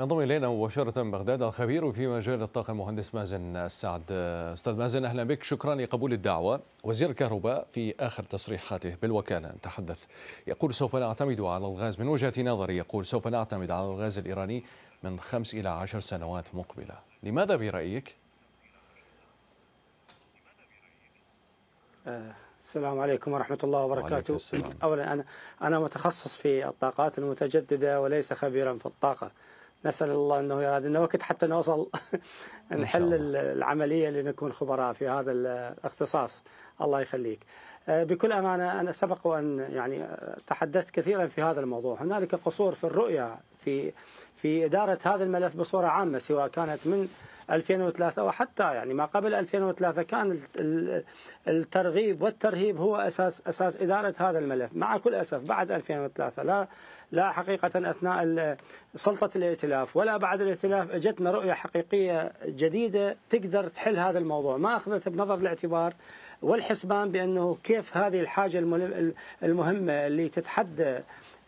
ينضم الينا مباشره بغداد الخبير في مجال الطاقه المهندس مازن السعد استاذ مازن اهلا بك شكرا لقبول الدعوه وزير الكهرباء في اخر تصريحاته بالوكاله تحدث يقول سوف نعتمد على الغاز من وجهه نظري يقول سوف نعتمد على الغاز الايراني من خمس الى عشر سنوات مقبله لماذا برايك آه، السلام عليكم ورحمة الله وبركاته. أولا أنا أنا متخصص في الطاقات المتجددة وليس خبيرا في الطاقة. نسأل الله أنه يرادنا وقت حتى نوصل نحل العملية لنكون خبراء في هذا الاختصاص الله يخليك آه، بكل أمانة أنا سبق وأن يعني آه، تحدثت كثيرا في هذا الموضوع هنالك قصور في الرؤية في في إدارة هذا الملف بصورة عامة سواء كانت من 2003 وحتى يعني ما قبل 2003 كان الترغيب والترهيب هو اساس اساس اداره هذا الملف مع كل اسف بعد 2003 لا لا حقيقه اثناء سلطه الائتلاف ولا بعد الائتلاف اجتنا رؤيه حقيقيه جديده تقدر تحل هذا الموضوع ما اخذت بنظر الاعتبار والحسبان بانه كيف هذه الحاجه المهمه اللي تتحدى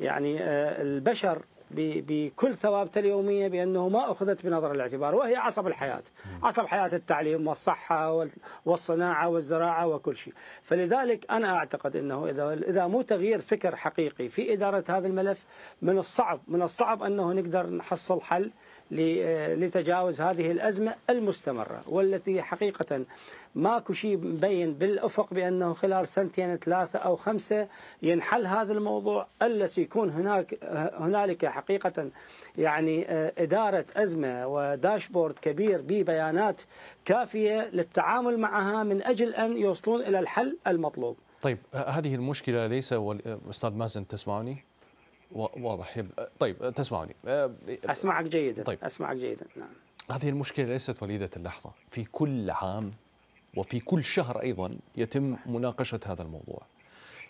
يعني آه، البشر بكل ثوابته اليومية بأنه ما أخذت بنظر الاعتبار وهي عصب الحياة عصب حياة التعليم والصحة والصناعة والزراعة وكل شيء فلذلك أنا أعتقد أنه إذا, إذا مو تغيير فكر حقيقي في إدارة هذا الملف من الصعب من الصعب أنه نقدر نحصل حل آه، لتجاوز هذه الأزمة المستمرة والتي حقيقة ماكو شيء مبين بالأفق بأنه خلال سنتين ثلاثة أو خمسة ينحل هذا الموضوع إلا سيكون هناك هنالك حقيقة يعني آه، إدارة أزمة وداشبورد كبير ببيانات كافية للتعامل معها من أجل أن يوصلون إلى الحل المطلوب طيب آه، هذه المشكلة ليس أستاذ مازن تسمعني؟ واضح يبدأ طيب تسمعني آه، اسمعك جيدا طيب. اسمعك جيدا نعم هذه المشكله ليست وليده اللحظه في كل عام وفي كل شهر ايضا يتم صح. مناقشه هذا الموضوع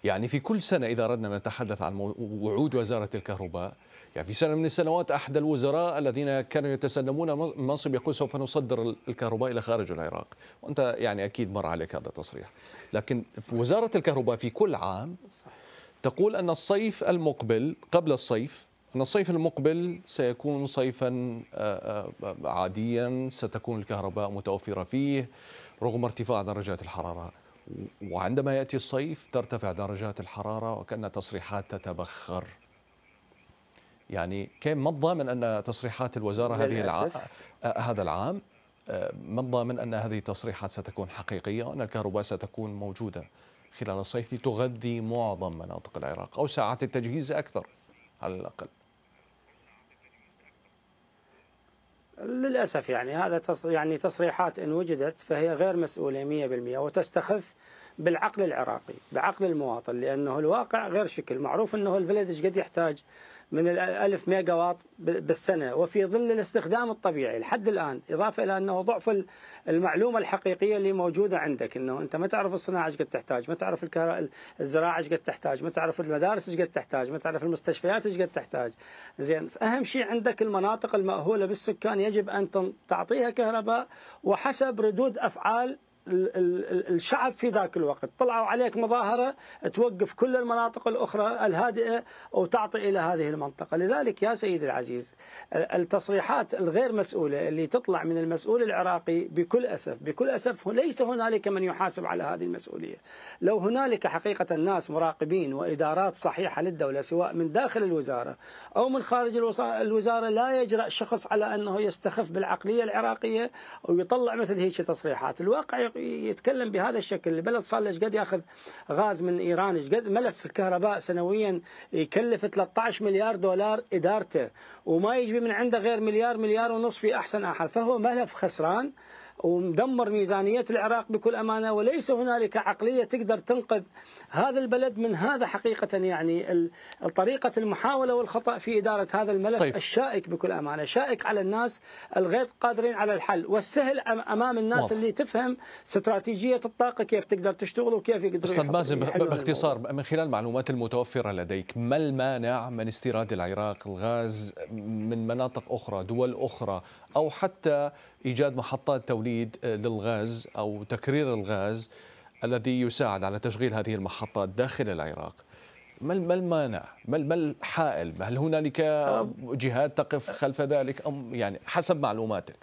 يعني في كل سنه اذا اردنا نتحدث عن وعود وزاره الكهرباء يعني في سنه من السنوات احد الوزراء الذين كانوا يتسلمون منصب يقول سوف نصدر الكهرباء الى خارج العراق وانت يعني اكيد مر عليك هذا التصريح لكن في وزاره الكهرباء في كل عام صح. تقول أن الصيف المقبل قبل الصيف أن الصيف المقبل سيكون صيفا آه، آه، عاديا ستكون الكهرباء متوفرة فيه رغم ارتفاع درجات الحرارة وعندما يأتي الصيف ترتفع درجات الحرارة وكأن تصريحات تتبخر يعني كان ما الضامن أن تصريحات الوزارة هذه الع... آه، هذا العام ما الضامن أن هذه التصريحات ستكون حقيقية وأن الكهرباء ستكون موجودة خلال الصيف لتغذي معظم مناطق العراق أو ساعات التجهيز أكثر على الأقل للأسف يعني هذا يعني تصريحات إن وجدت فهي غير مسؤولة 100% وتستخف بالعقل العراقي بعقل المواطن لأنه الواقع غير شكل معروف أنه البلد ايش قد يحتاج من الألف ميجا واط بالسنة وفي ظل الاستخدام الطبيعي لحد الآن إضافة إلى أنه ضعف المعلومة الحقيقية اللي موجودة عندك أنه أنت ما تعرف الصناعة ايش قد تحتاج ما تعرف الزراعة ايش قد تحتاج ما تعرف المدارس ايش قد تحتاج ما تعرف المستشفيات ايش قد تحتاج زين أهم شيء عندك المناطق المأهولة بالسكان يجب أن تعطيها كهرباء وحسب ردود أفعال الشعب في ذاك الوقت طلعوا عليك مظاهرة توقف كل المناطق الأخرى الهادئة وتعطي إلى هذه المنطقة لذلك يا سيدي العزيز التصريحات الغير مسؤولة اللي تطلع من المسؤول العراقي بكل أسف بكل أسف ليس هنالك من يحاسب على هذه المسؤولية لو هنالك حقيقة الناس مراقبين وإدارات صحيحة للدولة سواء من داخل الوزارة أو من خارج الوزارة لا يجرأ شخص على أنه يستخف بالعقلية العراقية ويطلع مثل هيك تصريحات الواقع يتكلم بهذا الشكل البلد صار له قد ياخذ غاز من ايران قد ملف الكهرباء سنويا يكلف 13 مليار دولار ادارته وما يجي من عنده غير مليار مليار ونصف في احسن احال فهو ملف خسران ومدمر ميزانية العراق بكل أمانة وليس هنالك عقلية تقدر تنقذ هذا البلد من هذا حقيقة يعني طريقة المحاولة والخطأ في إدارة هذا الملف طيب. الشائك بكل أمانة شائك على الناس الغير قادرين على الحل والسهل أمام الناس واضح. اللي تفهم استراتيجية الطاقة كيف تقدر تشتغل وكيف يقدروا أستاذ مازن باختصار من خلال المعلومات المتوفرة لديك ما المانع من استيراد العراق الغاز من مناطق أخرى دول أخرى أو حتى إيجاد محطات توليد التوليد آه، للغاز أو تكرير الغاز الذي يساعد على تشغيل هذه المحطات داخل العراق ما ما المانع؟ ما ما الحائل؟ هل هنالك جهات تقف خلف ذلك ام يعني حسب معلوماتك؟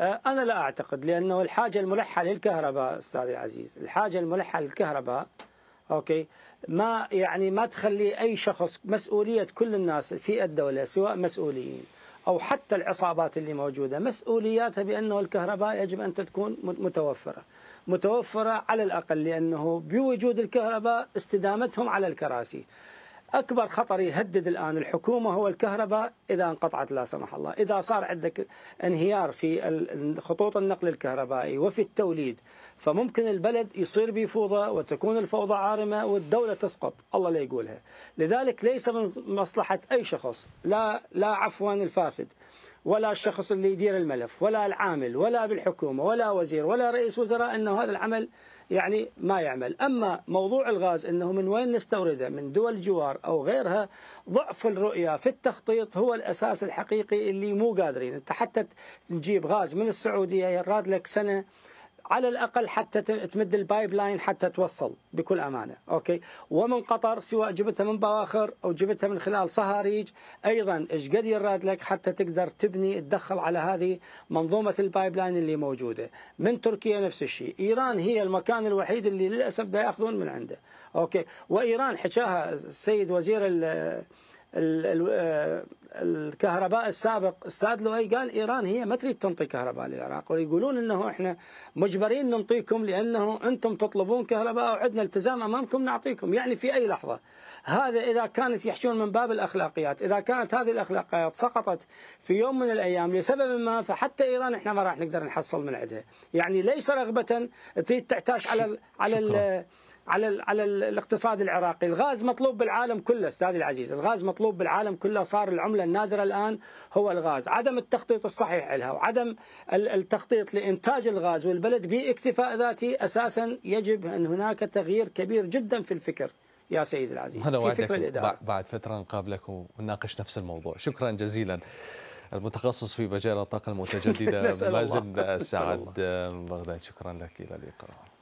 آه، انا لا اعتقد لانه الحاجه الملحه للكهرباء استاذ العزيز، الحاجه الملحه للكهرباء اوكي ما يعني ما تخلي اي شخص مسؤوليه كل الناس في الدوله سواء مسؤولين أو حتى العصابات اللي موجودة مسؤولياتها بأنه الكهرباء يجب أن تكون متوفرة متوفرة على الأقل لأنه بوجود الكهرباء استدامتهم على الكراسي أكبر خطر يهدد الآن الحكومة هو الكهرباء إذا انقطعت لا سمح الله إذا صار عندك انهيار في خطوط النقل الكهربائي وفي التوليد فممكن البلد يصير بفوضى وتكون الفوضى عارمة والدولة تسقط الله لا يقولها لذلك ليس من مصلحة أي شخص لا, لا عفوا الفاسد ولا الشخص اللي يدير الملف ولا العامل ولا بالحكومة ولا وزير ولا رئيس وزراء أنه هذا العمل يعني ما يعمل أما موضوع الغاز أنه من وين نستورده من دول الجوار أو غيرها ضعف الرؤية في التخطيط هو الأساس الحقيقي اللي مو قادرين أنت حتى تجيب غاز من السعودية يراد لك سنة على الأقل حتى تمد البايب لاين حتى توصل بكل أمانة أوكي ومن قطر سواء جبتها من بواخر أو جبتها من خلال صهاريج أيضا إيش قد يراد لك حتى تقدر تبني تدخل على هذه منظومة البايب لاين اللي موجودة من تركيا نفس الشيء إيران هي المكان الوحيد اللي للأسف دا يأخذون من عنده أوكي وإيران حكاها السيد وزير آه، الكهرباء السابق استاذ لؤي قال ايران هي ما تريد تنطي كهرباء للعراق ويقولون انه احنا مجبرين ننطيكم لانه انتم تطلبون كهرباء وعندنا التزام امامكم نعطيكم يعني في اي لحظه هذا اذا كانت يحشون من باب الاخلاقيات اذا كانت هذه الاخلاقيات سقطت في يوم من الايام لسبب ما فحتى ايران احنا ما راح نقدر نحصل من عندها يعني ليس رغبه تريد تعتاش على على على على الاقتصاد العراقي، الغاز مطلوب بالعالم كله استاذي العزيز، الغاز مطلوب بالعالم كله صار العمله النادره الان هو الغاز، عدم التخطيط الصحيح لها وعدم التخطيط لانتاج الغاز والبلد باكتفاء ذاتي اساسا يجب ان هناك تغيير كبير جدا في الفكر. يا سيد العزيز هذا في فكر الإدارة بعد فترة نقابلك ونناقش نفس الموضوع شكرا جزيلا المتخصص في مجال الطاقة المتجددة مازن سعد بغداد شكرا لك إلى اللقاء